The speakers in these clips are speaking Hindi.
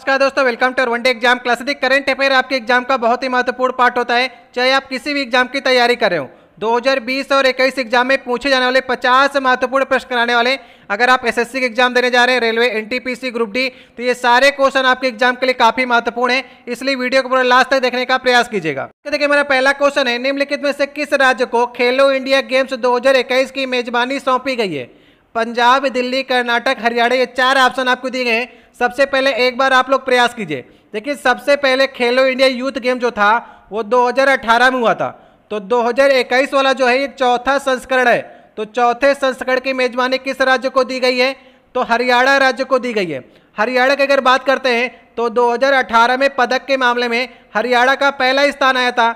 नमस्कार दोस्तों welcome to one day exam class the current affair आपके एग्जाम का बहुत ही महत्वपूर्ण पार्ट होता है चाहे आप किसी भी एग्जाम की तैयारी कर रहे हो 2020 और 21 एग्जाम में पूछे जाने वाले 50 महत्वपूर्ण प्रश्न कराने वाले अगर आप एसएससी के एग्जाम देने जा रहे हैं रेलवे एनटीपीसी ग्रुप डी तो ये सारे क्वेश्चन आपके एग्जाम के लिए काफी महत्वपूर्ण है इसलिए वीडियो को पूरा लास्ट तक देखने का प्रयास कीजिएगा देखिए मेरा पहला क्वेश्चन है निम्नलिखित में से किस राज्य को खेलो इंडिया गेम्स दो की मेजबानी सौंपी गई है पंजाब दिल्ली कर्नाटक हरियाणा ये चार ऑप्शन आपको दिए गए हैं सबसे पहले एक बार आप लोग प्रयास कीजिए देखिए सबसे पहले खेलो इंडिया यूथ गेम जो था वो 2018 में हुआ था तो 2021 वाला जो है ये चौथा संस्करण है तो चौथे संस्करण की मेजबानी किस राज्य को दी गई है तो हरियाणा राज्य को दी गई है हरियाणा की अगर बात करते हैं तो 2018 में पदक के मामले में हरियाणा का पहला स्थान आया था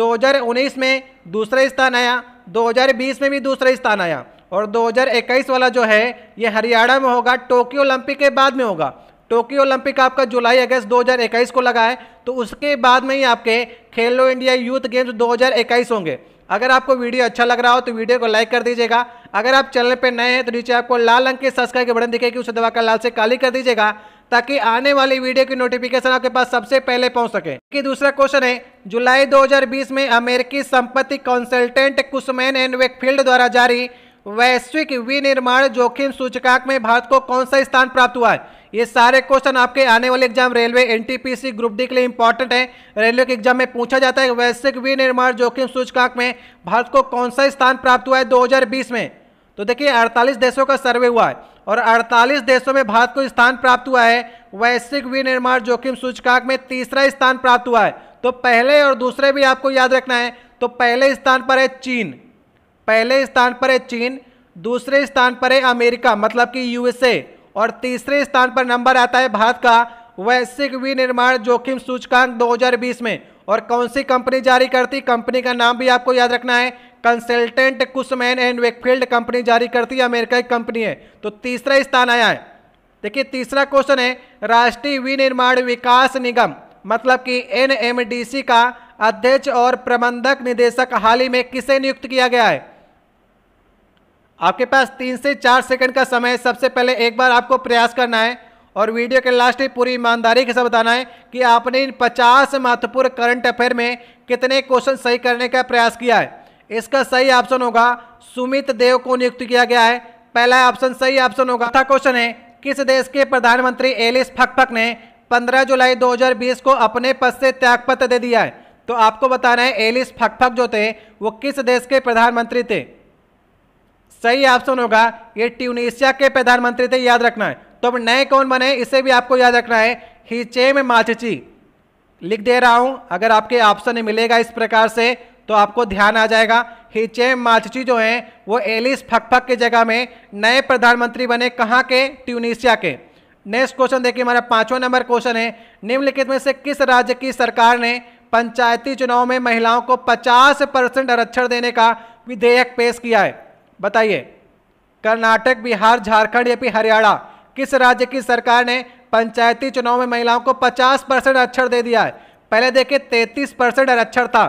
2019 में दूसरा स्थान आया 2020 में भी दूसरा स्थान आया और 2021 वाला जो है ये हरियाणा में होगा टोक्यो ओलंपिक के बाद में होगा टोक्यो ओलंपिक आपका जुलाई अगस्त 2021 को लगा है तो उसके बाद में ही आपके खेलो इंडिया यूथ गेम्स 2021 होंगे अगर आपको वीडियो अच्छा लग रहा हो तो वीडियो को लाइक कर दीजिएगा अगर आप चैनल पर नए हैं तो नीचे आपको लाल रंग के सब्सक्राइब के बटन दिखेगी उसे दबाकर लाल से काली कर दीजिएगा ताकि आने वाली वीडियो की नोटिफिकेशन आपके पास सबसे पहले पहुंच सके कि दूसरा क्वेश्चन है जुलाई 2020 में अमेरिकी संपत्ति कंसल्टेंट कुसमैन एंड वेकफील्ड द्वारा जारी वैश्विक विनिर्माण जोखिम सूचकांक में भारत को कौन सा स्थान प्राप्त हुआ है ये सारे क्वेश्चन आपके आने वाले exam railway NTPC group D के लिए इंपॉर्टेंट है रेलवे के एग्जाम में पूछा जाता है वैश्विक विनिर्माण जोखिम सूचकांक में भारत को कौन सा स्थान प्राप्त हुआ है दो में तो देखिए अड़तालीस देशों का सर्वे हुआ है और 48 देशों में भारत को स्थान प्राप्त हुआ है वैश्विक विनिर्माण जोखिम सूचकांक में तीसरा स्थान प्राप्त हुआ है तो पहले और दूसरे भी आपको याद रखना है तो पहले स्थान पर है चीन पहले स्थान पर है चीन दूसरे स्थान पर है अमेरिका मतलब कि यूएसए और तीसरे स्थान पर नंबर आता है भारत का वैश्विक विनिर्माण जोखिम सूचकांक 2020 में और कौन सी कंपनी जारी करती कंपनी का नाम भी आपको याद रखना है consultant Cushman and Wakefield company जारी करती है अमेरिका की कंपनी है तो तीसरा स्थान आया है देखिए तीसरा क्वेश्चन है राष्ट्रीय विनिर्माण विकास निगम मतलब कि एनएमडीसी का अध्यक्ष और प्रबंधक निदेशक हाल ही में किसे नियुक्त किया गया है आपके पास तीन से चार सेकंड का समय है सबसे पहले एक बार आपको प्रयास करना है और वीडियो के लास्ट में पूरी ईमानदारी के साथ बताना है कि आपने इन पचास महत्वपूर्ण करंट अफेयर में कितने क्वेश्चन सही करने का प्रयास किया है इसका सही ऑप्शन होगा सुमित देव को नियुक्त किया गया है पहला ऑप्शन सही ऑप्शन होगा था क्वेश्चन है किस देश के प्रधानमंत्री एलिस फकफक ने 15 जुलाई 2020 को अपने पद से त्यागपत्र दे दिया है तो आपको बताना है एलिस फकफक जो थे वो किस देश के प्रधानमंत्री थे सही ऑप्शन होगा ये ट्यूनिशिया के प्रधानमंत्री थे याद रखना है तो अब नए कौन बने इसे भी आपको याद रखना है हिचेम माचची लिख दे रहा हूं अगर आपके ऑप्शन मिलेगा इस प्रकार से तो आपको ध्यान आ जाएगा हिचेम माचची जो हैं वो एलिस फकफक की जगह में नए प्रधानमंत्री बने कहाँ के ट्यूनिशिया के नेक्स्ट क्वेश्चन देखिए हमारा पांचवा नंबर क्वेश्चन है निम्नलिखित में से किस राज्य की सरकार ने पंचायती चुनाव में महिलाओं को पचास परसेंट आरक्षण देने का विधेयक पेश किया है बताइए कर्नाटक बिहार झारखंड या फिर हरियाणा किस राज्य की सरकार ने पंचायती चुनाव में महिलाओं को 50 परसेंट आरक्षण दे दिया है पहले देखिए 33 परसेंट आरक्षण था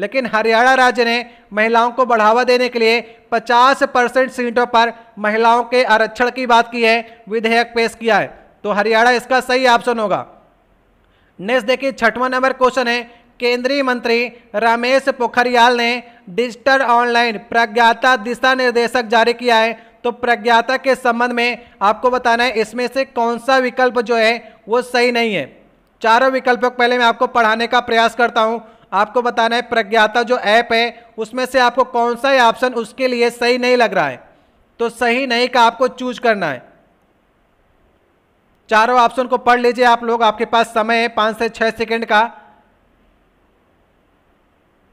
लेकिन हरियाणा राज्य ने महिलाओं को बढ़ावा देने के लिए 50 परसेंट सीटों पर महिलाओं के आरक्षण की बात की है विधेयक पेश किया है तो हरियाणा इसका सही ऑप्शन होगा नेक्स्ट देखिए छठवां नंबर क्वेश्चन है केंद्रीय मंत्री रमेश पोखरियाल ने डिजिटल ऑनलाइन प्रज्ञाता दिशा निर्देशक जारी किया है तो प्रज्ञाता के संबंध में आपको बताना है इसमें से कौन सा विकल्प जो है वो सही नहीं है चारों विकल्पों को पहले मैं आपको पढ़ाने का प्रयास करता हूँ आपको बताना है प्रज्ञाता जो ऐप है उसमें से आपको कौन सा ऑप्शन उसके लिए सही नहीं लग रहा है तो सही नहीं का आपको चूज करना है चारों ऑप्शन को पढ़ लीजिए आप लोग आपके पास समय है पाँच से छः सेकेंड का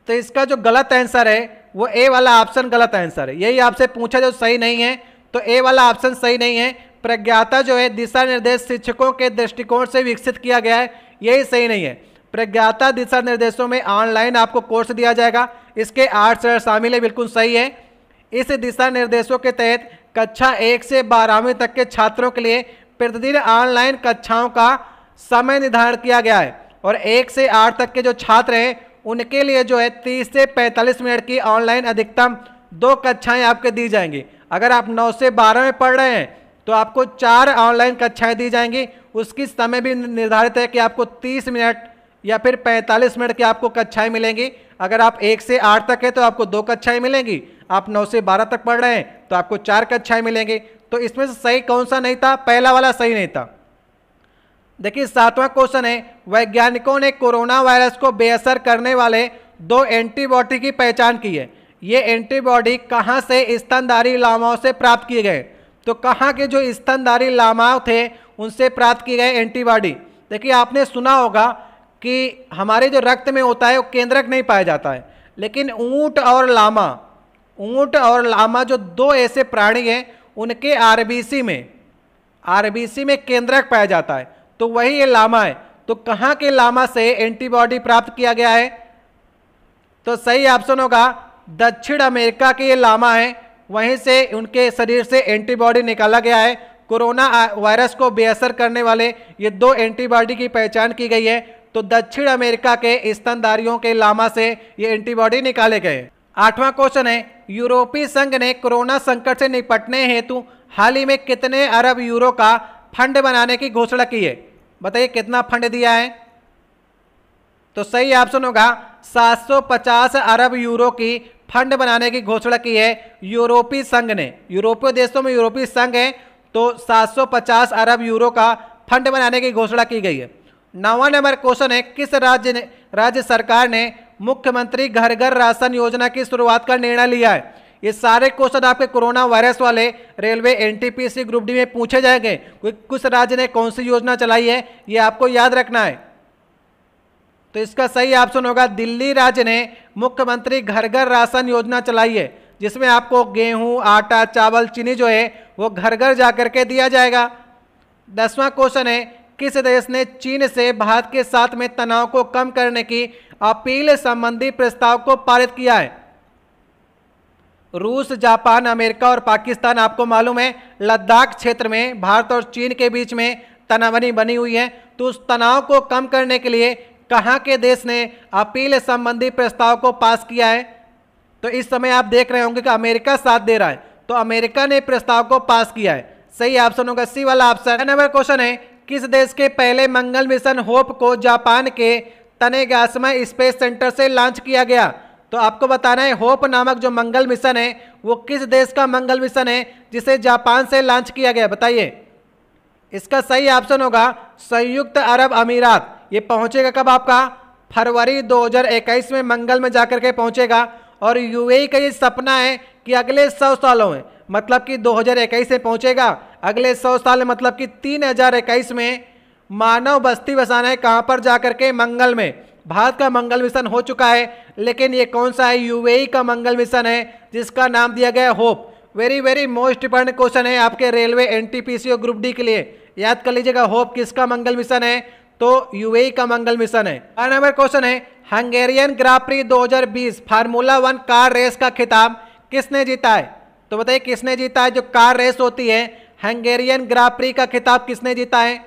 तो इसका जो गलत आंसर है वो ए वाला ऑप्शन गलत आंसर है यही आपसे पूछा जो सही नहीं है तो ए वाला ऑप्शन सही नहीं है प्रज्ञाता जो है दिशा निर्देश शिक्षकों के दृष्टिकोण से विकसित किया गया है यही सही नहीं है प्रज्ञाता दिशा निर्देशों में ऑनलाइन आपको कोर्स दिया जाएगा इसके आठ चरण शामिल है बिल्कुल सही है इस दिशा निर्देशों के तहत कक्षा एक से बारहवीं तक के छात्रों के लिए प्रतिदिन ऑनलाइन कक्षाओं का समय निर्धारण किया गया है और एक से आठ तक के जो छात्र हैं उनके लिए जो है तीस से पैंतालीस मिनट की ऑनलाइन अधिकतम दो कक्षाएँ आपके दी जाएंगी अगर आप नौ से बारह में पढ़ रहे हैं तो आपको चार ऑनलाइन कक्षाएँ दी जाएंगी उसकी समय भी निर्धारित है कि आपको तीस मिनट या फिर 45 मिनट की आपको कक्षाएं मिलेंगी अगर आप एक से आठ तक है तो आपको दो कक्षाएं मिलेंगी आप नौ से बारह तक पढ़ रहे हैं तो आपको चार कक्षाएं मिलेंगी तो इसमें से सही कौन सा नहीं था पहला वाला सही नहीं था देखिए सातवां क्वेश्चन है वैज्ञानिकों ने कोरोना वायरस को बेअसर करने वाले दो एंटीबॉडी की पहचान की है ये एंटीबॉडी कहाँ से स्तनधारी लामाओं से प्राप्त किए गए तो कहाँ के जो स्तनधारी लामाओं थे उनसे प्राप्त किए गए एंटीबॉडी देखिए आपने सुना होगा कि हमारे जो रक्त में होता है वो केंद्रक नहीं पाया जाता है लेकिन ऊँट और लामा ऊँट और लामा जो दो ऐसे प्राणी हैं उनके आर में आर में केंद्रक पाया जाता है तो वही ये लामा है तो कहाँ के लामा से एंटीबॉडी प्राप्त किया गया है तो सही ऑप्शन होगा दक्षिण अमेरिका के ये लामा है वहीं से उनके शरीर से एंटीबॉडी निकाला गया है कोरोना वायरस को बेअसर करने वाले ये दो एंटीबॉडी की पहचान की गई है तो दक्षिण अमेरिका के स्तनधारियों के लामा से ये एंटीबॉडी निकाले गए आठवां क्वेश्चन है यूरोपीय संघ ने कोरोना संकट से निपटने हेतु हाल ही में कितने अरब यूरो का फंड बनाने की घोषणा की है बताइए कितना फंड दिया है तो सही ऑप्शन होगा 750 अरब यूरो की फंड बनाने की घोषणा की है यूरोपीय संघ ने यूरोपीय देशों में यूरोपीय संघ है तो 750 अरब यूरो का फंड बनाने की घोषणा की गई है नवा नंबर क्वेश्चन है किस राज्य ने राज्य सरकार ने मुख्यमंत्री घर घर राशन योजना की शुरुआत का निर्णय लिया है ये सारे क्वेश्चन आपके कोरोना वायरस वाले रेलवे एनटीपीसी ग्रुप डी में पूछे जाएंगे कुछ राज्य ने कौन सी योजना चलाई है ये आपको याद रखना है तो इसका सही ऑप्शन होगा दिल्ली राज्य ने मुख्यमंत्री घर घर राशन योजना चलाई है जिसमें आपको गेहूं आटा चावल चीनी जो है वो घर घर जा कर के दिया जाएगा दसवां क्वेश्चन है किस देश ने चीन से भारत के साथ में तनाव को कम करने की अपील संबंधी प्रस्ताव को पारित किया है रूस जापान अमेरिका और पाकिस्तान आपको मालूम है लद्दाख क्षेत्र में भारत और चीन के बीच में तनावनी बनी हुई है तो उस तनाव को कम करने के लिए कहाँ के देश ने अपील संबंधी प्रस्ताव को पास किया है तो इस समय आप देख रहे होंगे कि अमेरिका साथ दे रहा है तो अमेरिका ने प्रस्ताव को पास किया है सही ऑप्शन होगा सी वाला ऑप्शन नंबर क्वेश्चन है किस देश के पहले मंगल मिशन होप को जापान के तनेगासमा स्पेस सेंटर से लॉन्च किया गया तो आपको बताना है होप नामक जो मंगल मिशन है वो किस देश का मंगल मिशन है जिसे जापान से लॉन्च किया गया बताइए इसका सही ऑप्शन होगा संयुक्त अरब अमीरात ये पहुंचेगा कब आपका फरवरी 2021 में मंगल में जाकर के पहुंचेगा और यूएई e का ये सपना है कि अगले सौ सालों में मतलब कि 2021 में पहुंचेगा अगले सौ साल मतलब कि 3021 में मानव बस्ती बसाना है कहाँ पर जाकर के मंगल में भारत का मंगल मिशन हो चुका है लेकिन ये कौन सा है यूएई e का मंगल मिशन है जिसका नाम दिया गया है hope very very most important question है आपके रेलवे एन और ग्रुप डी के लिए याद कर लीजिएगा होप किसका मंगल मिशन है तो यूएई e का मंगल मिशन है चार नंबर क्वेश्चन है हंगेरियन ग्राप्री बीस फार्मूला वन कार रेस का खिताब किसने जीता है तो बताइए किसने जीता है जो कार रेस होती है हंगेरियन ग्राप्री का खिताब किसने जीता है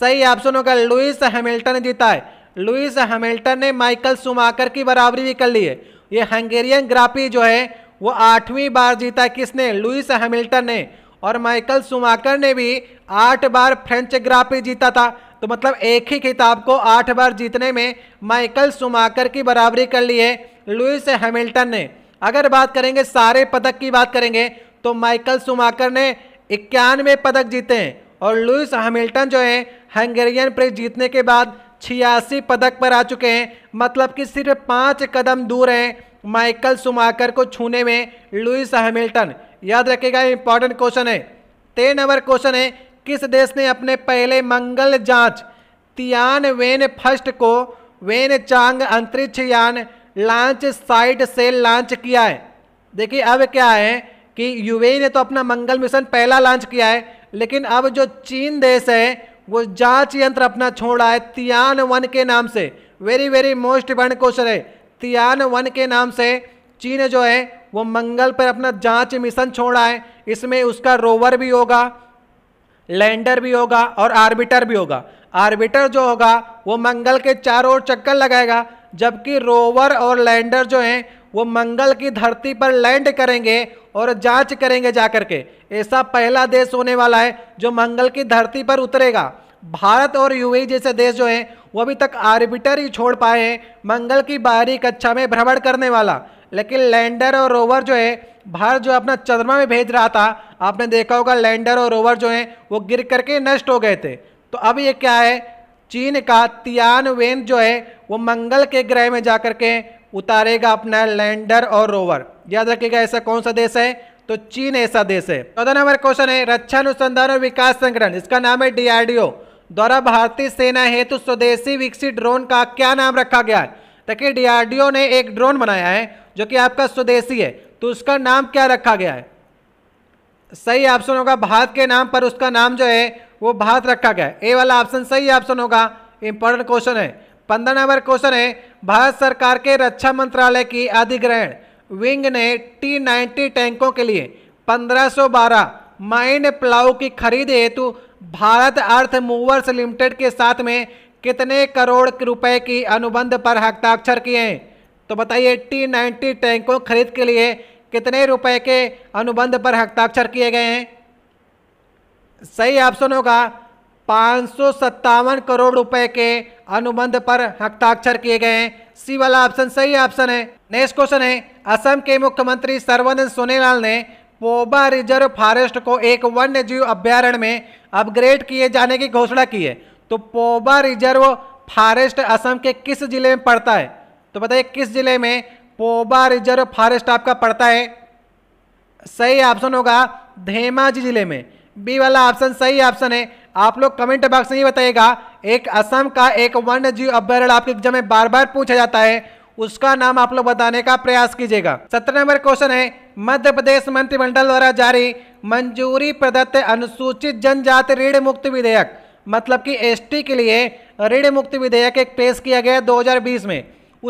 सही ऑप्शन होगा लुइस हैमिल्टन जीता है लुइस हैमिल्टन ने माइकल सुमाकर की बराबरी भी कर ली है ये हंगेरियन ग्राफी जो है वो आठवीं बार जीता किसने लुइस हैमिल्टन ने और माइकल सुमाकर ने भी आठ बार फ्रेंच ग्राफी जीता था तो मतलब एक ही खिताब को आठ बार जीतने में माइकल सुमाकर की बराबरी कर ली है लुइस हैमिल्टन ने अगर बात करेंगे सारे पदक की बात करेंगे तो माइकल सुमाकर ने इक्यानवे पदक जीते हैं और लुइस हैमिल्टन जो है हंगेरियन प्रेस जीतने के बाद छियासी पदक पर आ चुके हैं मतलब कि सिर्फ पाँच कदम दूर हैं माइकल सुमाकर को छूने में लुइस हैमिल्टन याद रखेगा इंपॉर्टेंट क्वेश्चन है तेरह नंबर क्वेश्चन है किस देश ने अपने पहले मंगल जांच तियान वेन फर्स्ट को वेन चांग अंतरिक्ष यान लॉन्च साइट से लॉन्च किया है देखिए अब क्या है कि यूएई ने तो अपना मंगल मिशन पहला लॉन्च किया है लेकिन अब जो चीन देश है वो जांच यंत्र अपना रहा है तियान वन के नाम से very very most important question है तियान वन के नाम से चीन जो है वो मंगल पर अपना जांच मिशन छोड़ा है इसमें उसका रोवर भी होगा लैंडर भी होगा और आर्बिटर भी होगा आर्बिटर जो होगा वो मंगल के चारों ओर चक्कर लगाएगा जबकि रोवर और लैंडर जो हैं वो मंगल की धरती पर लैंड करेंगे और जांच करेंगे जाकर के ऐसा पहला देश होने वाला है जो मंगल की धरती पर उतरेगा भारत और यूएई जैसे देश जो हैं वो अभी तक आर्बिटर ही छोड़ पाए हैं मंगल की बाहरी कक्षा में भ्रमण करने वाला लेकिन लैंडर और रोवर जो है भारत जो अपना चंद्रमा में भेज रहा था आपने देखा होगा लैंडर और रोवर जो है वो गिर करके नष्ट हो गए थे तो अब ये क्या है चीन का तियान वेन जो है वो मंगल के ग्रह में जा कर के उतारेगा अपना लैंडर और रोवर याद रखिएगा ऐसा कौन सा देश है तो चीन ऐसा देश है चौदह नंबर क्वेश्चन है रक्षा अनुसंधान और विकास संगठन इसका नाम है डीआरडीओ द्वारा भारतीय सेना हेतु तो स्वदेशी विकसित ड्रोन का क्या नाम रखा गया है देखिए डीआरडीओ ने एक ड्रोन बनाया है जो कि आपका स्वदेशी है तो उसका नाम क्या रखा गया है सही ऑप्शन होगा भारत के नाम पर उसका नाम जो है वो भारत रखा गया है ए वाला ऑप्शन सही ऑप्शन होगा इंपॉर्टेंट क्वेश्चन है पंद्रह नंबर क्वेश्चन है भारत सरकार के रक्षा मंत्रालय की अधिग्रहण विंग ने टी नाइन्टी टैंकों के लिए 1512 माइन प्लाउ की खरीद हेतु भारत अर्थ मूवर्स लिमिटेड के साथ में कितने करोड़ रुपए की अनुबंध पर हस्ताक्षर किए हैं तो बताइए टी नाइन्टी टैंकों खरीद के लिए कितने रुपए के अनुबंध पर हस्ताक्षर किए गए हैं सही ऑप्शन होगा पाँच करोड़ रुपए के अनुबंध पर हस्ताक्षर किए गए हैं सी वाला ऑप्शन सही ऑप्शन है नेक्स्ट क्वेश्चन है असम के मुख्यमंत्री सर्वानंद सोनेवाल ने पोबा रिजर्व फॉरेस्ट को एक वन्य जीव अभ्यारण्य में अपग्रेड किए जाने की घोषणा की है तो पोबा रिजर्व फॉरेस्ट असम के किस जिले में पड़ता है तो बताइए किस जिले में पोबा रिजर्व फॉरेस्ट आपका पड़ता है सही ऑप्शन होगा धेमाजी जिले में बी वाला ऑप्शन सही ऑप्शन है आप लोग कमेंट बॉक्स में ये बताइएगा एक असम का एक वन्य जीव अभ्यारण आपके एग्जाम में बार बार पूछा जाता है उसका नाम आप लोग बताने का प्रयास कीजिएगा सत्रह नंबर क्वेश्चन है मध्य प्रदेश मंत्रिमंडल द्वारा जारी मंजूरी प्रदत्त अनुसूचित जनजाति ऋण मुक्त विधेयक मतलब कि एसटी के लिए ऋण मुक्त विधेयक एक पेश किया गया 2020 में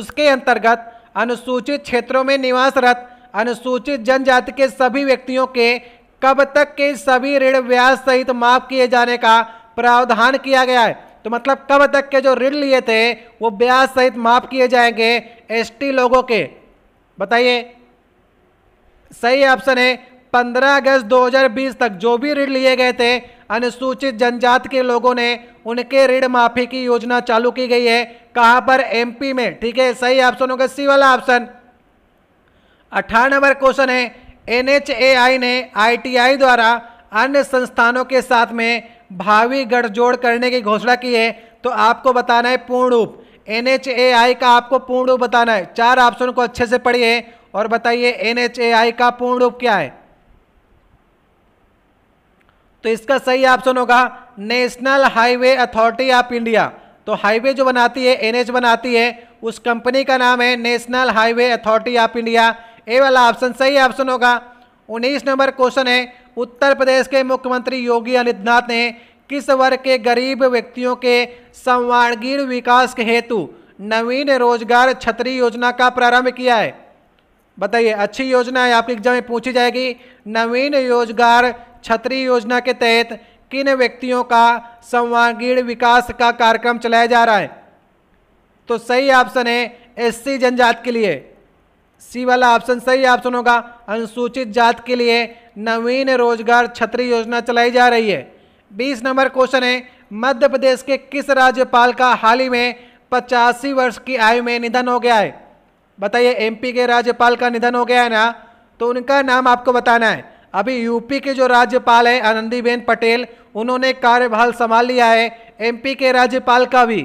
उसके अंतर्गत अनुसूचित क्षेत्रों में निवासरत अनुसूचित जनजाति के सभी व्यक्तियों के कब तक के सभी ऋण ब्याज सहित माफ किए जाने का प्रावधान किया गया है तो मतलब कब तक के जो ऋण लिए थे वो ब्याज सहित माफ किए जाएंगे एसटी लोगों के बताइए सही ऑप्शन है 15 अगस्त 2020 तक जो भी ऋण लिए गए थे अनुसूचित जनजाति के लोगों ने उनके ऋण माफी की योजना चालू की गई है कहाँ पर एमपी में ठीक है सही ऑप्शन होगा सी वाला ऑप्शन अठारह नंबर क्वेश्चन है एनएचएआई ने आईटीआई द्वारा अन्य संस्थानों के साथ में भावी गठजोड़ करने की घोषणा की है तो आपको बताना है पूर्ण रूप एन का आपको पूर्ण रूप बताना है चार ऑप्शन को अच्छे से पढ़िए और बताइए एन का पूर्ण रूप क्या है तो इसका सही ऑप्शन होगा National Highway Authority of India तो हाईवे जो बनाती है एनएच बनाती है उस कंपनी का नाम है National Highway Authority of India A वाला ऑप्शन सही ऑप्शन होगा उन्नीस नंबर क्वेश्चन है उत्तर प्रदेश के मुख्यमंत्री योगी आदित्यनाथ ने किस वर्ग के गरीब व्यक्तियों के संवाणगीण विकास के हेतु नवीन रोजगार छतरी योजना का प्रारंभ किया है बताइए अच्छी योजना है आपके एग्जाम में पूछी जाएगी नवीन रोजगार छतरी योजना के तहत किन व्यक्तियों का संवागीण विकास का कार्यक्रम चलाया जा रहा है तो सही ऑप्शन है एससी जनजाति के लिए सी वाला ऑप्शन सही ऑप्शन होगा अनुसूचित जात के लिए नवीन रोजगार छतरी योजना चलाई जा रही है बीस नंबर क्वेश्चन है मध्य प्रदेश के किस राज्यपाल का हाल ही में पचासी वर्ष की आयु में निधन हो गया है बताइए एमपी के राज्यपाल का निधन हो गया है ना तो उनका नाम आपको बताना है अभी यूपी के जो राज्यपाल है आनंदीबेन पटेल उन्होंने कार्यभार संभाल लिया है एमपी के राज्यपाल का भी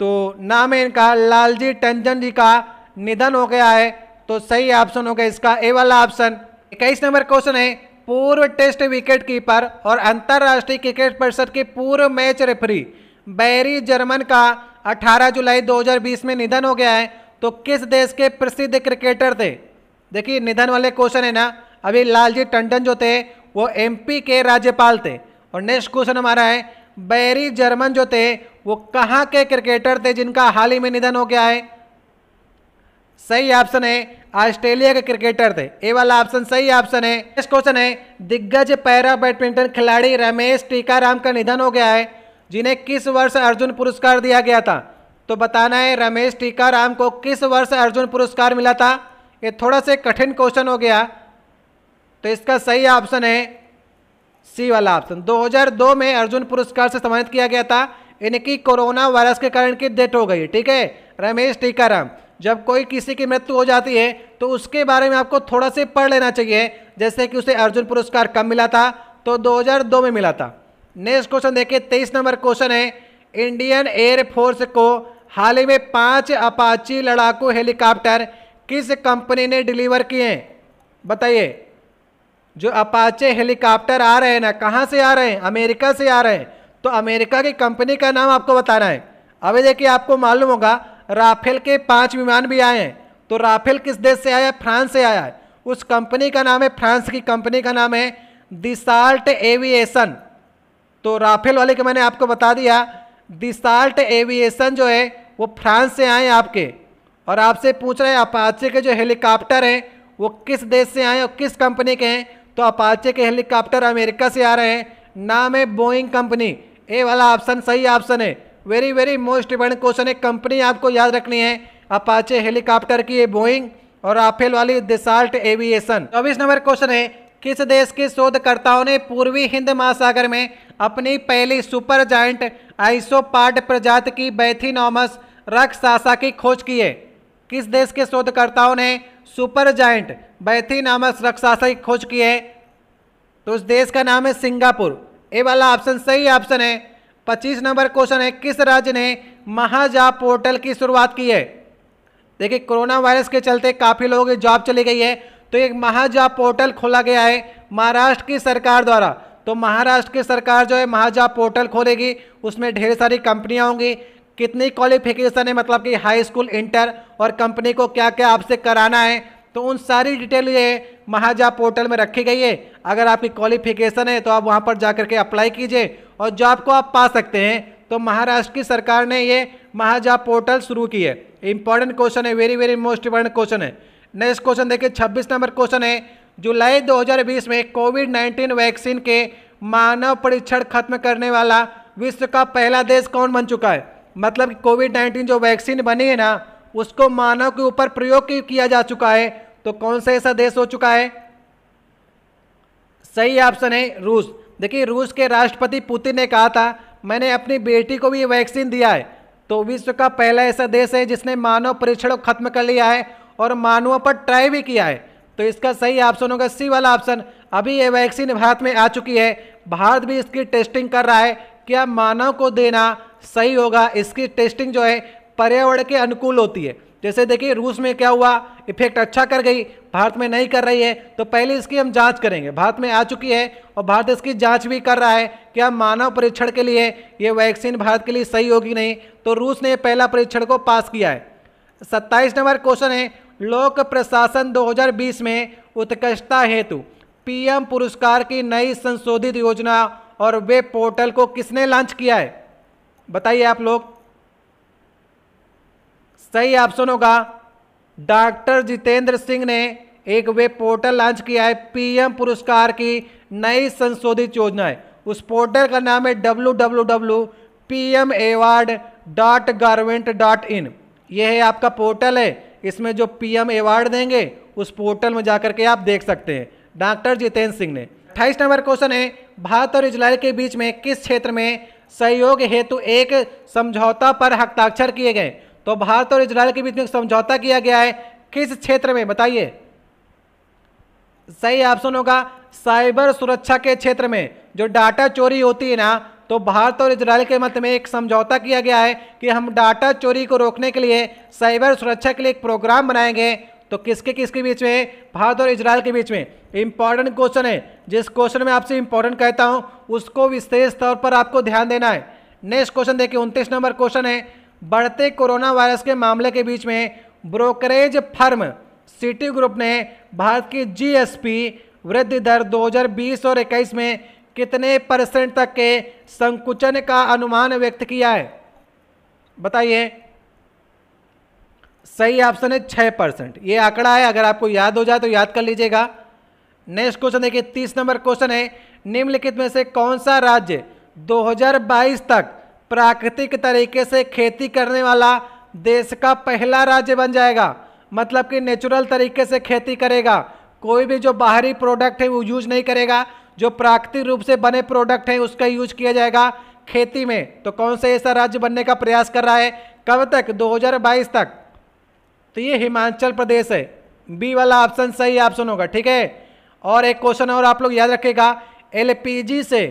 तो नाम है इनका लालजी टंजन जी का निधन हो गया है तो सही ऑप्शन होगा इसका ए वाला ऑप्शन इक्कीस नंबर क्वेश्चन है पूर्व टेस्ट विकेट कीपर और अंतर्राष्ट्रीय क्रिकेट परिषद के पूर्व मैच रेफरी बैरी जर्मन का 18 जुलाई 2020 में निधन हो गया है तो किस देश के प्रसिद्ध क्रिकेटर थे देखिए निधन वाले क्वेश्चन है ना अभी लालजी टंडन जो थे वो एमपी के राज्यपाल थे और नेक्स्ट क्वेश्चन हमारा है बैरी जर्मन जो थे वो कहाँ के क्रिकेटर थे जिनका हाल ही में निधन हो गया है सही ऑप्शन है ऑस्ट्रेलिया के क्रिकेटर थे ये वाला ऑप्शन सही ऑप्शन है नेक्स्ट क्वेश्चन है दिग्गज पैरा बैडमिंटन खिलाड़ी रमेश टीकाराम का निधन हो गया है जिन्हें किस वर्ष अर्जुन पुरस्कार दिया गया था तो बताना है रमेश टीकाराम को किस वर्ष अर्जुन पुरस्कार मिला था ये थोड़ा सा कठिन क्वेश्चन हो गया तो इसका सही ऑप्शन है सी वाला ऑप्शन 2002 में अर्जुन पुरस्कार से सम्मानित किया गया था इनकी कोरोना वायरस के कारण की डेथ हो गई ठीक है रमेश टीकाराम जब कोई किसी की मृत्यु हो जाती है तो उसके बारे में आपको थोड़ा से पढ़ लेना चाहिए जैसे कि उसे अर्जुन पुरस्कार कब मिला था तो 2002 में मिला था नेक्स्ट क्वेश्चन देखिए तेईस नंबर क्वेश्चन है इंडियन एयर फोर्स को हाल ही में पाँच अपाची लड़ाकू हेलीकॉप्टर किस कंपनी ने डिलीवर किए हैं बताइए जो अपाचे हेलीकॉप्टर आ रहे हैं ना कहाँ से आ रहे हैं अमेरिका से आ रहे हैं तो अमेरिका की कंपनी का नाम आपको बताना है अभी देखिए आपको मालूम होगा राफेल के पांच विमान भी आए हैं तो राफेल किस देश से आया है फ्रांस से आया है उस कंपनी का नाम है फ्रांस की कंपनी का नाम है दिसाल्ट एविएशन तो राफेल वाले के मैंने आपको बता दिया दिसाल्ट एविएशन जो है वो फ्रांस से आए आपके और आपसे पूछ रहे हैं अपाचे के जो हेलीकॉप्टर हैं वो किस देश से आए और किस कंपनी के हैं तो अपाचे के हेलीकॉप्टर अमेरिका से आ रहे हैं नाम है बोइंग कंपनी ए वाला ऑप्शन सही ऑप्शन है very very most important question है कंपनी आपको याद रखनी है अपाचे हेलीकॉप्टर की बोइंग और राफेल वाली दिसाल्ट एविएशन चौबीस नंबर क्वेश्चन है किस देश के शोधकर्ताओं ने पूर्वी हिंद महासागर में अपनी पहली सुपर जाइंट आइसोपार्ट प्रजात की बैथिनॉमस रक्सासा की खोज की है किस देश के शोधकर्ताओं ने सुपर जाइंट बैथिनॉमस रक्सासा की खोज की है तो उस देश का नाम है सिंगापुर ये वाला ऑप्शन सही ऑप्शन है पच्चीस नंबर क्वेश्चन है किस राज्य ने महाजा पोर्टल की शुरुआत की है देखिए कोरोना वायरस के चलते काफ़ी लोगों की जॉब चली गई है तो एक महाजा पोर्टल खोला गया है महाराष्ट्र की सरकार द्वारा तो महाराष्ट्र की सरकार जो है महाजा पोर्टल खोलेगी उसमें ढेर सारी कंपनियाँ होंगी कितनी क्वालिफिकेशन है मतलब कि हाई स्कूल इंटर और कंपनी को क्या क्या आपसे कराना है तो उन सारी डिटेल ये महाजा पोर्टल में रखी गई है अगर आपकी क्वालिफिकेशन है तो आप वहाँ पर जा करके अप्लाई कीजिए और जॉब को आप पा सकते हैं तो महाराष्ट्र की सरकार ने ये महाजा पोर्टल शुरू की है इंपॉर्टेंट क्वेश्चन है very very most important question है नेक्स्ट क्वेश्चन देखिए छब्बीस नंबर क्वेश्चन है जुलाई 2020 में कोविड 19 वैक्सीन के मानव परीक्षण खत्म करने वाला विश्व का पहला देश कौन बन चुका है मतलब कोविड 19 जो वैक्सीन बनी है ना उसको मानव के ऊपर प्रयोग किया जा चुका है तो कौन सा ऐसा देश हो चुका है सही ऑप्शन है रूस देखिए रूस के राष्ट्रपति पुतिन ने कहा था मैंने अपनी बेटी को भी वैक्सीन दिया है तो विश्व का पहला ऐसा देश है जिसने मानव परीक्षण खत्म कर लिया है और मानवों पर ट्राई भी किया है तो इसका सही ऑप्शन होगा सी वाला ऑप्शन अभी ये वैक्सीन भारत में आ चुकी है भारत भी इसकी टेस्टिंग कर रहा है क्या मानव को देना सही होगा इसकी टेस्टिंग जो है पर्यावरण के अनुकूल होती है जैसे देखिए रूस में क्या हुआ इफेक्ट अच्छा कर गई भारत में नहीं कर रही है तो पहले इसकी हम जांच करेंगे भारत में आ चुकी है और भारत इसकी जांच भी कर रहा है क्या मानव परीक्षण के लिए ये वैक्सीन भारत के लिए सही होगी नहीं तो रूस ने पहला परीक्षण को पास किया है सत्ताईस नंबर क्वेश्चन है लोक प्रशासन दो में उत्कृष्टता हेतु पीएम पुरस्कार की नई संशोधित योजना और वेब पोर्टल को किसने लॉन्च किया है बताइए आप लोग सही ऑप्शन होगा डॉक्टर जितेंद्र सिंह ने एक वेब पोर्टल लॉन्च किया है पीएम पुरस्कार की नई संशोधित योजना है उस पोर्टल का नाम है W W W P M award dot government dot in यह है आपका पोर्टल है इसमें जो पीएम एवार्ड देंगे उस पोर्टल में जाकर के आप देख सकते हैं डॉक्टर जितेंद्र सिंह ने अट्ठाईस नंबर क्वेश्चन है भारत और इजराइल के बीच में किस क्षेत्र में सहयोग हेतु एक समझौता पर हस्ताक्षर किए गए तो भारत और इसराइल के बीच में समझौता किया गया है किस क्षेत्र में बताइए सही ऑप्शन होगा साइबर सुरक्षा के क्षेत्र में जो डाटा चोरी होती है ना तो भारत और इसराइल के मध्य में एक समझौता किया गया है कि हम डाटा चोरी को रोकने के लिए साइबर सुरक्षा के लिए एक प्रोग्राम बनाएंगे तो किसके किसके बीच में भारत और इसराइल के बीच में इंपॉर्टेंट क्वेश्चन है जिस क्वेश्चन में आपसे इंपॉर्टेंट कहता हूँ उसको विशेष तौर पर आपको ध्यान देना है नेक्स्ट क्वेश्चन देखिए उनतीस नंबर क्वेश्चन है बढ़ते कोरोना वायरस के मामले के बीच में ब्रोकरेज फर्म सिटी ग्रुप ने भारत की जीएसपी वृद्धि दर 2020 और 21 में कितने परसेंट तक के संकुचन का अनुमान व्यक्त किया है बताइए सही ऑप्शन है छः परसेंट ये आंकड़ा है अगर आपको याद हो जाए तो याद कर लीजिएगा नेक्स्ट क्वेश्चन देखिए तीस नंबर क्वेश्चन है निम्नलिखित में से कौन सा राज्य 2022 तक प्राकृतिक तरीके से खेती करने वाला देश का पहला राज्य बन जाएगा मतलब कि नेचुरल तरीके से खेती करेगा कोई भी जो बाहरी प्रोडक्ट है वो यूज नहीं करेगा जो प्राकृतिक रूप से बने प्रोडक्ट हैं उसका यूज किया जाएगा खेती में तो कौन सा ऐसा राज्य बनने का प्रयास कर रहा है कब तक 2022 तक तो ये हिमाचल प्रदेश है बी वाला ऑप्शन सही ऑप्शन होगा ठीक है और एक क्वेश्चन और आप लोग याद रखेगा एल से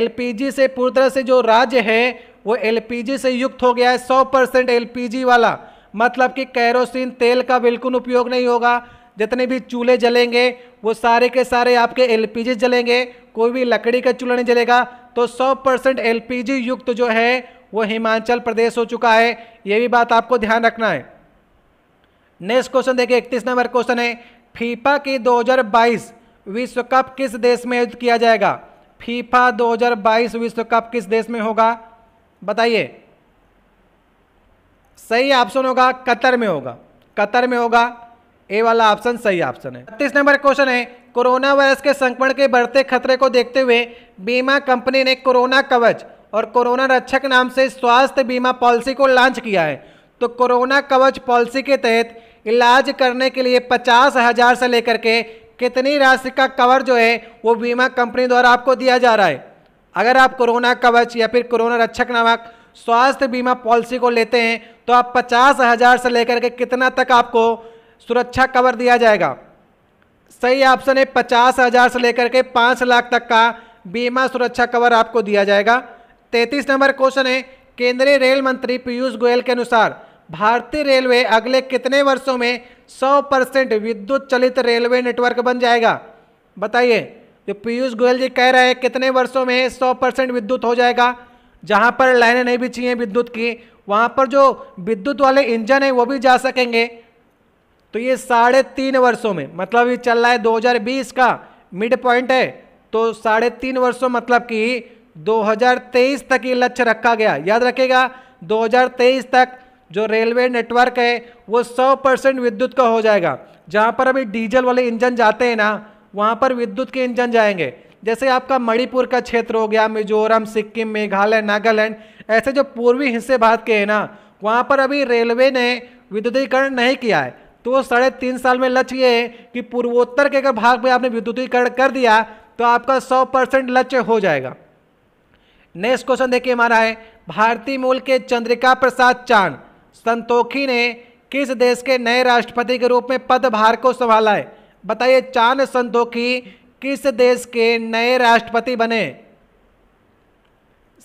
एल से पूरी तरह से जो राज्य है वो एलपीजी से युक्त हो गया है 100 परसेंट एलपीजी वाला मतलब कि कैरोसिन तेल का बिल्कुल उपयोग नहीं होगा जितने भी चूल्हे जलेंगे वो सारे के सारे आपके एलपीजी जलेंगे कोई भी लकड़ी का चूल्हा नहीं जलेगा तो 100 परसेंट एल युक्त जो है वो हिमाचल प्रदेश हो चुका है ये भी बात आपको ध्यान रखना है नेक्स्ट क्वेश्चन देखिए इकतीस नंबर क्वेश्चन है फीफा की 2022 विश्व कप किस देश में आयोजित किया जाएगा फीफा 2022 विश्व कप किस देश में होगा बताइए सही ऑप्शन होगा कतर में होगा कतर में होगा ए वाला ऑप्शन सही ऑप्शन है बत्तीस नंबर क्वेश्चन है कोरोना वायरस के संक्रमण के बढ़ते खतरे को देखते हुए बीमा कंपनी ने कोरोना कवच और कोरोना रक्षक नाम से स्वास्थ्य बीमा पॉलिसी को लॉन्च किया है तो कोरोना कवच पॉलिसी के तहत इलाज करने के लिए पचास हज़ार से लेकर के कितनी राशि का कवर जो है वो बीमा कंपनी द्वारा आपको दिया जा रहा है अगर आप कोरोना कवच या फिर कोरोना रक्षक नामक स्वास्थ्य बीमा पॉलिसी को लेते हैं तो आप पचास हज़ार से लेकर के कितना तक आपको सुरक्षा कवर दिया जाएगा सही ऑप्शन है पचास हज़ार से लेकर के पाँच लाख तक का बीमा सुरक्षा कवर आपको दिया जाएगा तैंतीस नंबर क्वेश्चन है केंद्रीय रेल मंत्री पीयूष गोयल के अनुसार भारतीय रेलवे अगले कितने वर्षों में 100 परसेंट विद्युत चलित रेलवे नेटवर्क बन जाएगा बताइए जो पीयूष गोयल जी कह रहे हैं कितने वर्षों में सौ परसेंट विद्युत हो जाएगा जहाँ पर लाइनें नहीं बिछी हैं विद्युत की वहाँ पर जो विद्युत वाले इंजन हैं वो भी जा सकेंगे तो ये साढ़े तीन वर्षों में मतलब ये चल रहा है 2020 का मिड पॉइंट है तो साढ़े तीन वर्षों मतलब कि 2023 तक ये लक्ष्य रखा गया याद रखेगा दो तक जो रेलवे नेटवर्क है वो सौ परसेंट विद्युत का हो जाएगा जहाँ पर अभी डीजल वाले इंजन जाते हैं ना वहाँ पर विद्युत के इंजन जाएंगे जैसे आपका मणिपुर का क्षेत्र हो गया मिजोरम सिक्किम मेघालय नागालैंड ऐसे जो पूर्वी हिस्से भारत के हैं ना वहाँ पर अभी रेलवे ने विद्युतीकरण नहीं किया है तो साढ़े तीन साल में लक्ष्य ये है कि पूर्वोत्तर के अगर भाग में आपने विद्युतीकरण कर दिया तो आपका सौ परसेंट लक्ष्य हो जाएगा नेक्स्ट क्वेश्चन देखिए हमारा है भारतीय मूल के चंद्रिका प्रसाद चांद संतोखी ने किस देश के नए राष्ट्रपति के रूप में पदभार को संभाला है बताइए चांद संतोखी किस देश के नए राष्ट्रपति बने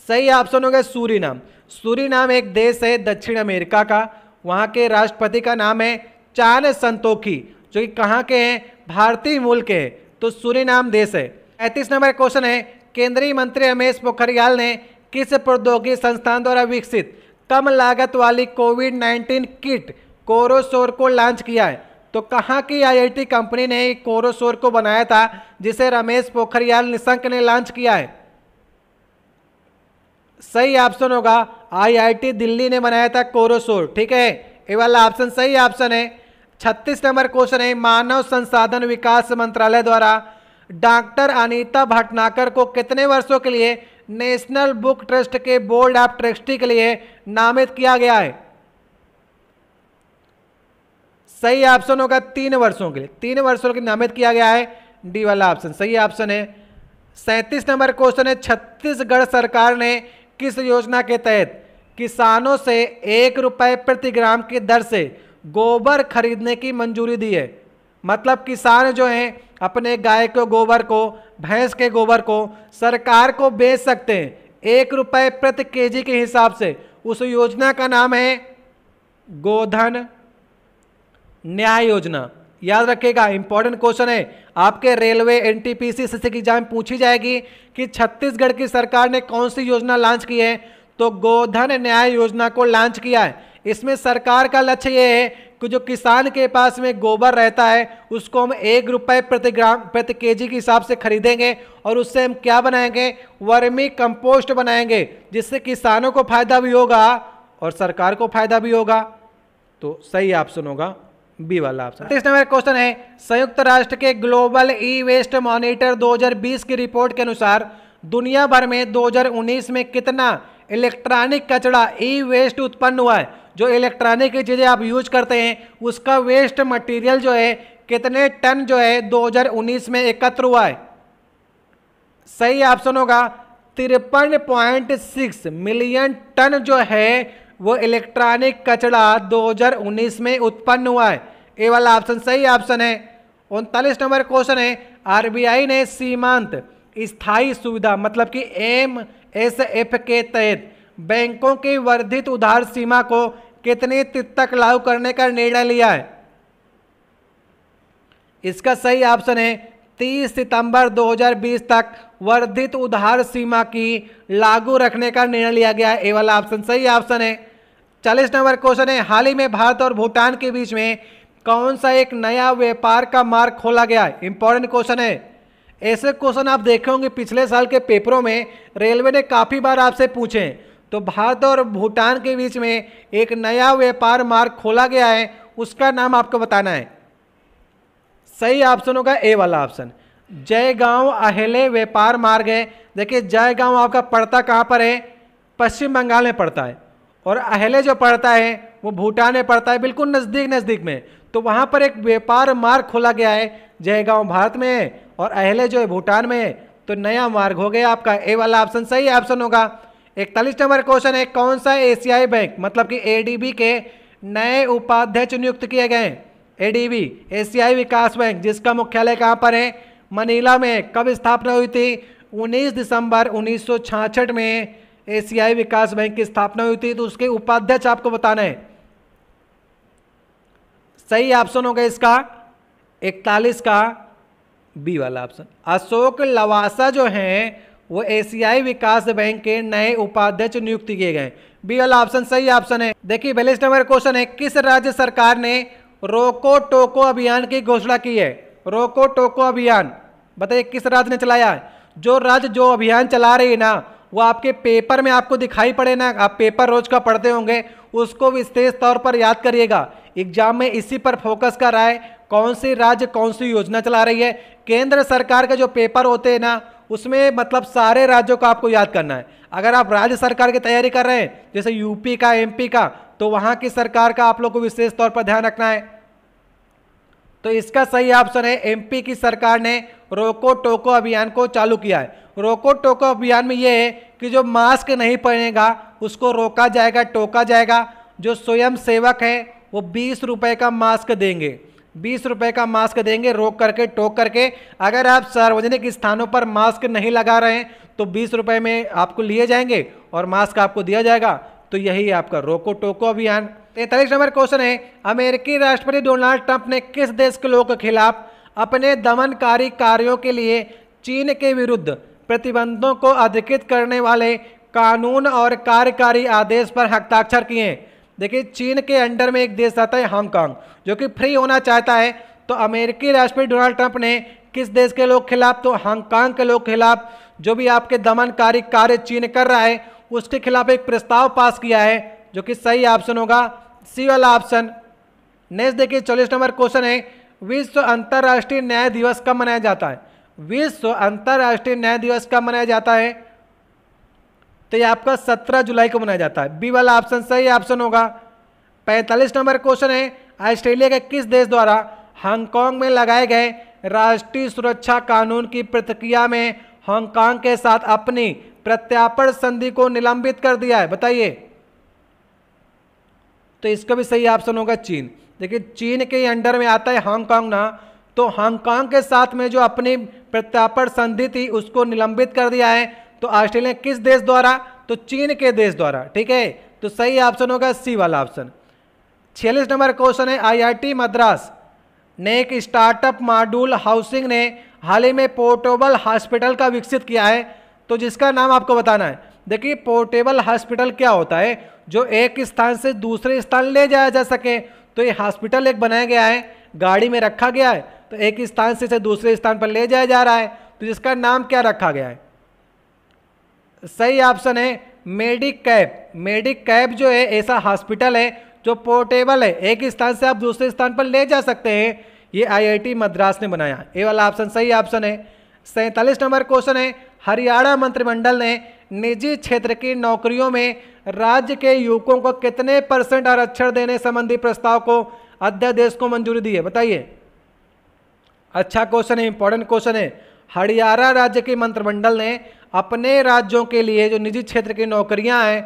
सही ऑप्शन हो गया सूरीनाम सूरीनाम एक देश है दक्षिण अमेरिका का वहाँ के राष्ट्रपति का नाम है चांद संतोखी जो कि कहाँ के हैं भारतीय मूल के तो तो सूरीनाम देश है पैंतीस नंबर क्वेश्चन है केंद्रीय मंत्री रमेश पोखरियाल ने किस प्रौद्योगिकी संस्थान द्वारा विकसित कम लागत वाली कोविड 19 किट कोरोसोर को लॉन्च किया है तो कहाँ की आईआईटी कंपनी ने कोरोसोर को बनाया था जिसे रमेश पोखरियाल निशंक ने लॉन्च किया है सही ऑप्शन होगा आईआईटी दिल्ली ने बनाया था कोरोसोर ठीक है ये वाला ऑप्शन सही ऑप्शन है छत्तीस नंबर क्वेश्चन है मानव संसाधन विकास मंत्रालय द्वारा डॉक्टर अनीता भटनाकर को कितने वर्षों के लिए नेशनल बुक ट्रस्ट के बोर्ड ऑफ ट्रस्टी के लिए नामित किया गया है सही ऑप्शन होगा तीन वर्षों के लिए तीन वर्षों के नामित किया गया है डी वाला ऑप्शन सही ऑप्शन है सैंतीस नंबर क्वेश्चन है छत्तीसगढ़ सरकार ने किस योजना के तहत किसानों से एक रुपये प्रति ग्राम की दर से गोबर खरीदने की मंजूरी दी है मतलब किसान जो हैं अपने गाय के गोबर को भैंस के गोबर को सरकार को बेच सकते हैं एक रुपये प्रति केजी के हिसाब से उस योजना का नाम है गोधन न्याय योजना याद रखेगा इंपॉर्टेंट क्वेश्चन है आपके railway N T P C C exam पूछी जाएगी कि छत्तीसगढ़ की सरकार ने कौन सी योजना लॉन्च की है तो गोधन न्याय योजना को लॉन्च किया है इसमें सरकार का लक्ष्य ये है कि जो किसान के पास में गोबर रहता है उसको हम एक रुपये प्रति ग्राम प्रति के जी के हिसाब से खरीदेंगे और उससे हम क्या बनाएंगे वर्मी कंपोस्ट बनाएंगे जिससे किसानों को फायदा भी होगा और सरकार को फायदा भी होगा तो सही ऑप्शन होगा बी वाला ऑप्शन तीस तो नंबर क्वेश्चन है संयुक्त राष्ट्र के ग्लोबल ई वेस्ट मॉनिटर 2020 की रिपोर्ट के अनुसार दुनिया भर में 2019 में कितना इलेक्ट्रॉनिक कचरा ई वेस्ट उत्पन्न हुआ है जो इलेक्ट्रॉनिक की चीज़ें आप यूज करते हैं उसका वेस्ट मटेरियल जो है कितने टन जो है 2019 में एकत्र हुआ है सही ऑप्शन होगा तिरपन पॉइंट सिक्स मिलियन टन जो है वो इलेक्ट्रॉनिक कचड़ा 2019 में उत्पन्न हुआ है ए वाला ऑप्शन सही ऑप्शन है उनतालीस नंबर क्वेश्चन है आरबीआई ने सीमांत स्थायी सुविधा मतलब कि एम एस एफ के तहत बैंकों की वर्धित उधार सीमा को कितने तिथि तक लागू करने का निर्णय लिया है इसका सही ऑप्शन है 30 सितंबर 2020 तक वर्धित उधार सीमा की लागू रखने का निर्णय लिया गया है ए वाला ऑप्शन सही ऑप्शन है चालीस नंबर क्वेश्चन है हाल ही में भारत और भूटान के बीच में कौन सा एक नया व्यापार का मार्ग खोला गया इंपॉर्टेंट क्वेश्चन है ऐसे क्वेश्चन आप देखे होंगे पिछले साल के पेपरों में रेलवे ने काफ़ी बार आपसे पूछे तो भारत और भूटान के बीच में एक नया व्यापार मार्ग खोला गया है उसका नाम आपको बताना है सही ऑप्शन होगा ए वाला ऑप्शन जय गांव अहेले व्यापार मार्ग है देखिए जय गांव आपका पड़ता कहाँ पर है पश्चिम बंगाल में पड़ता है और अहले जो पड़ता है वो भूटान में पड़ता है बिल्कुल नज़दीक नज़दीक में तो वहाँ पर एक व्यापार मार्ग खोला गया है जयगांव भारत में है और अहले जो है भूटान में है तो नया मार्ग हो गया आपका ए वाला ऑप्शन सही ऑप्शन होगा इकतालीस नंबर क्वेश्चन है कौन सा एशियाई बैंक मतलब कि ए के नए उपाध्यक्ष नियुक्त किए गए हैं ए एशियाई विकास बैंक जिसका मुख्यालय कहाँ पर है मनीला में कब स्थापना हुई थी 19 दिसंबर उन्नीस में एशियाई विकास बैंक की स्थापना हुई थी तो उसके उपाध्यक्ष आपको बताना है सही ऑप्शन होगा इसका इकतालीस का बी वाला ऑप्शन अशोक लवासा जो हैं वो एशियाई विकास बैंक के नए उपाध्यक्ष नियुक्त किए गए बी वाला ऑप्शन सही ऑप्शन है देखिए इस नंबर क्वेश्चन है किस राज्य सरकार ने रोको टोको अभियान की घोषणा की है रोको टोको अभियान बताइए किस राज्य ने चलाया जो राज्य जो अभियान चला रही है ना वो आपके पेपर में आपको दिखाई पड़े ना आप पेपर रोज का पढ़ते होंगे उसको विशेष तौर पर याद करिएगा एग्जाम में इसी पर फोकस कर रहा है कौन सी राज्य कौन सी योजना चला रही है केंद्र सरकार के जो पेपर होते हैं ना उसमें मतलब सारे राज्यों को आपको याद करना है अगर आप राज्य सरकार की तैयारी कर रहे हैं जैसे यूपी का एमपी का तो वहाँ की सरकार का आप लोग को विशेष तौर पर ध्यान रखना है तो इसका सही ऑप्शन है एमपी की सरकार ने रोको टोको अभियान को चालू किया है रोको टोको अभियान में यह है कि जो मास्क नहीं पहनेगा उसको रोका जाएगा टोका जाएगा जो स्वयं सेवक है वो बीस रुपये का मास्क देंगे बीस रुपए का मास्क देंगे रोक करके टोक करके अगर आप सार्वजनिक स्थानों पर मास्क नहीं लगा रहे हैं तो बीस रुपए में आपको लिए जाएंगे और मास्क आपको दिया जाएगा तो यही आपका रोको टोको अभियान तैतालीस नंबर क्वेश्चन है अमेरिकी राष्ट्रपति डोनाल्ड ट्रंप ने किस देश के लोगों के खिलाफ अपने दमनकारी कार्यों के लिए चीन के विरुद्ध प्रतिबंधों को अधिकृत करने वाले कानून और कार्यकारी आदेश पर हस्ताक्षर किए देखिए चीन के अंडर में एक देश आता है हांगकांग जो कि फ्री होना चाहता है तो अमेरिकी राष्ट्रपति डोनाल्ड ट्रंप ने किस देश के लोग खिलाफ तो हांगकांग के लोग खिलाफ जो भी आपके दमनकारी कार्य चीन कर रहा है उसके खिलाफ एक प्रस्ताव पास किया है जो कि सही ऑप्शन होगा सी वाला ऑप्शन नेक्स्ट देखिए चौलीस नंबर क्वेश्चन है विश्व अंतर्राष्ट्रीय न्याय दिवस कब मनाया जाता है विश्व अंतर्राष्ट्रीय न्याय दिवस कब मनाया जाता है तो ये आपका 17 जुलाई को मनाया जाता है बी वाला ऑप्शन सही ऑप्शन होगा 45 नंबर क्वेश्चन है ऑस्ट्रेलिया के किस देश द्वारा हांगकांग में लगाए गए राष्ट्रीय सुरक्षा कानून की प्रतिक्रिया में हांगकांग के साथ अपनी प्रत्यापण संधि को निलंबित कर दिया है बताइए तो इसका भी सही ऑप्शन होगा चीन देखिए चीन के अंडर में आता है हांगकांग ना तो हांगकांग के साथ में जो अपनी प्रत्यापण संधि थी उसको निलंबित कर दिया है तो ऑस्ट्रेलिया किस देश द्वारा तो चीन के देश द्वारा ठीक है तो सही ऑप्शन होगा सी वाला ऑप्शन छियालीस नंबर क्वेश्चन है आईआईटी मद्रास ने एक स्टार्टअप मॉड्यूल हाउसिंग ने हाल ही में पोर्टेबल हॉस्पिटल का विकसित किया है तो जिसका नाम आपको बताना है देखिए पोर्टेबल हॉस्पिटल क्या होता है जो एक स्थान से दूसरे स्थान ले जाया जा सके तो ये हॉस्पिटल एक बनाया गया है गाड़ी में रखा गया है तो एक स्थान से इसे दूसरे स्थान पर ले जाया जा रहा है तो जिसका नाम क्या रखा गया है सही ऑप्शन है मेडिक कैब मेडिक कैब जो है ऐसा हॉस्पिटल है जो पोर्टेबल है एक स्थान से आप दूसरे स्थान पर ले जा सकते हैं ये आईआईटी मद्रास ने बनाया ये वाला ऑप्शन सही ऑप्शन है सैंतालीस नंबर क्वेश्चन है हरियाणा मंत्रिमंडल ने निजी क्षेत्र की नौकरियों में राज्य के युवकों को कितने परसेंट आरक्षण देने संबंधी प्रस्ताव को अध्यादेश को मंजूरी दी है बताइए अच्छा क्वेश्चन है इंपॉर्टेंट क्वेश्चन है हरियाणा राज्य के मंत्रिमंडल ने अपने राज्यों के लिए जो निजी क्षेत्र की नौकरियां हैं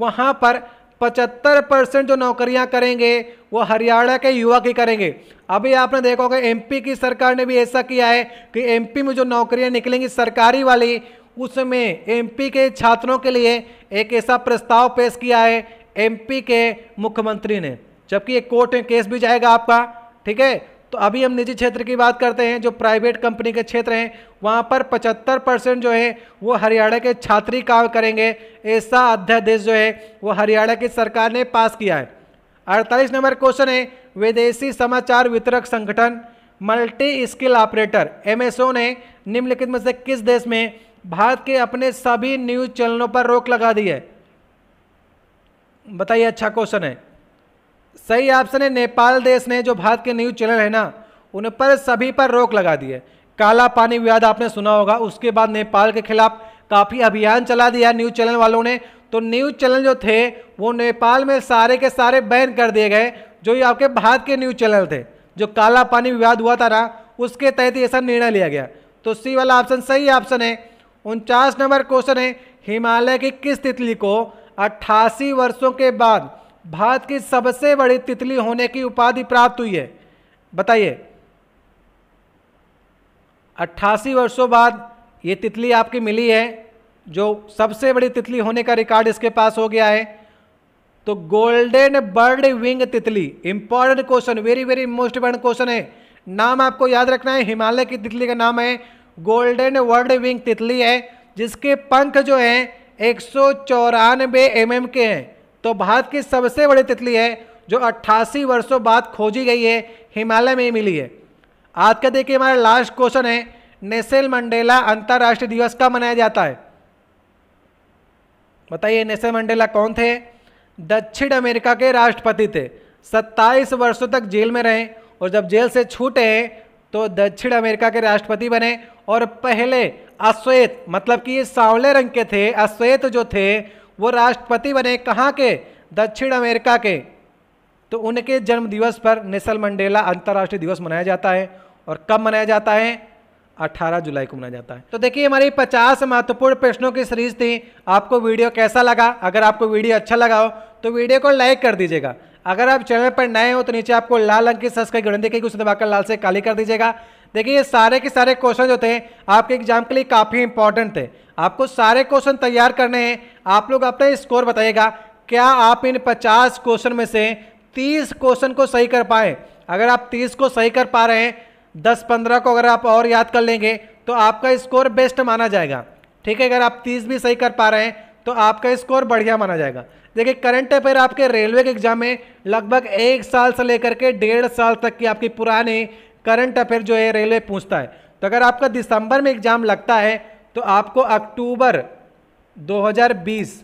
वहां पर 75 परसेंट जो नौकरियां करेंगे वो हरियाणा के युवा की करेंगे अभी आपने देखा होगा एमपी की सरकार ने भी ऐसा किया है कि एमपी में जो नौकरियां निकलेंगी सरकारी वाली उसमें एमपी के छात्रों के लिए एक ऐसा प्रस्ताव पेश किया है एमपी के मुख्यमंत्री ने जबकि एक कोर्ट में केस भी जाएगा आपका ठीक है तो अभी हम निजी क्षेत्र की बात करते हैं जो प्राइवेट कंपनी के क्षेत्र हैं वहाँ पर 75 परसेंट जो है वो हरियाणा के छात्री काम करेंगे ऐसा अध्यादेश जो है वो हरियाणा की सरकार ने पास किया है अड़तालीस नंबर क्वेश्चन है विदेशी समाचार वितरक संगठन मल्टी स्किल ऑपरेटर एमएसओ ने निम्नलिखित में से किस देश में भारत के अपने सभी न्यूज चैनलों पर रोक लगा दी है बताइए अच्छा क्वेश्चन है सही ऑप्शन है नेपाल देश ने जो भारत के न्यूज चैनल है ना उन पर सभी पर रोक लगा दी है काला पानी विवाद आपने सुना होगा उसके बाद नेपाल के खिलाफ काफ़ी अभियान चला दिया न्यूज चैनल वालों ने तो न्यूज चैनल जो थे वो नेपाल में सारे के सारे बैन कर दिए गए जो ये आपके भारत के न्यूज चैनल थे जो काला पानी विवाद हुआ था ना उसके तहत ऐसा निर्णय लिया गया तो सी वाला ऑप्शन सही ऑप्शन है उनचास नंबर क्वेश्चन है हिमालय की किस तितली को अट्ठासी वर्षों के बाद भारत की सबसे बड़ी तितली होने की उपाधि प्राप्त हुई है बताइए अट्ठासी वर्षों बाद ये तितली आपकी मिली है जो सबसे बड़ी तितली होने का रिकॉर्ड इसके पास हो गया है तो गोल्डन बर्ड विंग तितली important question very very most important question है नाम आपको याद रखना है हिमालय की तितली का नाम है गोल्डन वर्ल्ड विंग तितली है जिसके पंख जो हैं एक सौ चौरानबे एम mm के हैं तो भारत की सबसे बड़ी तितली है जो अट्ठासी वर्षों बाद खोजी गई है हिमालय में ही मिली है आज का देखिए हमारा लास्ट क्वेश्चन है नेसेल मंडेला अंतर्राष्ट्रीय दिवस का मनाया जाता है बताइए नेसेल मंडेला कौन थे दक्षिण अमेरिका के राष्ट्रपति थे 27 वर्षों तक जेल में रहे और जब जेल से छूटे तो दक्षिण अमेरिका के राष्ट्रपति बने और पहले अश्वेत मतलब कि ये सांवले रंग के थे अश्वेत जो थे वो राष्ट्रपति बने कहाँ के दक्षिण अमेरिका के तो उनके जन्म दिवस पर नेसल मंडेला अंतर्राष्ट्रीय दिवस मनाया जाता है और कब मनाया जाता है 18 जुलाई को मनाया जाता है तो देखिए हमारी 50 महत्वपूर्ण प्रश्नों की सीरीज थी आपको वीडियो कैसा लगा अगर आपको वीडियो अच्छा लगा हो तो वीडियो को लाइक कर दीजिएगा अगर आप चैनल पर नए हो तो नीचे आपको लाल अंक की सब्सक्राइब घंटे देखिए उसे दबाकर लाल से काली कर दीजिएगा देखिए ये सारे के सारे क्वेश्चन जो थे आपके एग्जाम के लिए काफ़ी इंपॉर्टेंट थे आपको सारे क्वेश्चन तैयार करने हैं आप लोग अपना स्कोर बताइएगा क्या आप इन 50 क्वेश्चन में से 30 क्वेश्चन को सही कर पाए अगर आप 30 को सही कर पा रहे हैं 10-15 को अगर आप और याद कर लेंगे तो आपका स्कोर बेस्ट माना जाएगा ठीक है अगर आप 30 भी सही कर पा रहे हैं तो आपका स्कोर बढ़िया माना जाएगा देखिए करंट अफेयर आपके रेलवे के एग्जाम में लगभग एक साल से लेकर के डेढ़ साल तक की आपकी पुरानी करंट अफेयर जो है रेलवे पूछता है तो अगर आपका दिसंबर में एग्जाम लगता है तो आपको अक्टूबर 2020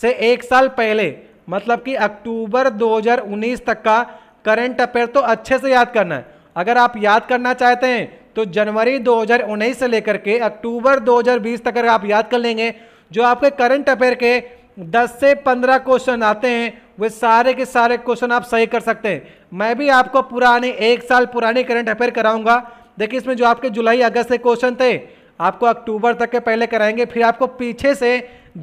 से एक साल पहले मतलब कि अक्टूबर 2019 तक का करंट अफेयर तो अच्छे से याद करना है अगर आप याद करना चाहते हैं तो जनवरी 2019 से लेकर के अक्टूबर 2020 तक अगर आप याद कर लेंगे जो आपके करंट अफेयर के 10 से 15 क्वेश्चन आते हैं वे सारे के सारे क्वेश्चन आप सही कर सकते हैं मैं भी आपको पुराने एक साल पुराने करंट अफेयर कराऊंगा देखिए इसमें जो आपके जुलाई अगस्त से क्वेश्चन थे आपको अक्टूबर तक के पहले कराएंगे फिर आपको पीछे से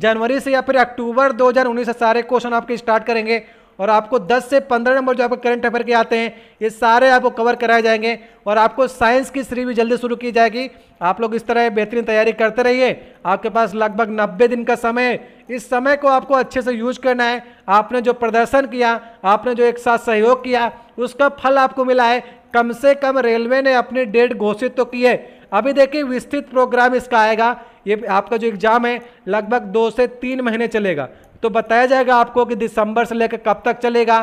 जनवरी से या फिर अक्टूबर 2019 से सारे क्वेश्चन आपके स्टार्ट करेंगे और आपको 10 से 15 नंबर जो आपको करंट अफेयर के आते हैं ये सारे आपको कवर कराए जाएंगे और आपको साइंस की सीरीज भी जल्दी शुरू की जाएगी आप लोग इस तरह बेहतरीन तैयारी करते रहिए आपके पास लगभग नब्बे दिन का समय इस समय को आपको अच्छे से यूज करना है आपने जो प्रदर्शन किया आपने जो एक साथ सहयोग किया उसका फल आपको मिला है कम से कम रेलवे ने अपनी डेट घोषित तो की है अभी देखिए विस्तृत प्रोग्राम इसका आएगा ये आपका जो एग्ज़ाम है लगभग दो से तीन महीने चलेगा तो बताया जाएगा आपको कि दिसंबर से लेकर कब तक चलेगा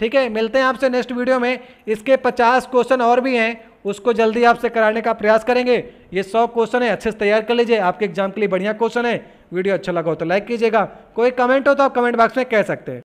ठीक है मिलते हैं आपसे नेक्स्ट वीडियो में इसके 50 क्वेश्चन और भी हैं उसको जल्दी आपसे कराने का प्रयास करेंगे ये 100 क्वेश्चन है अच्छे से तैयार कर लीजिए आपके एग्जाम के लिए बढ़िया क्वेश्चन है वीडियो अच्छा लगा हो तो लाइक कीजिएगा कोई कमेंट हो तो आप कमेंट बॉक्स में कह सकते हैं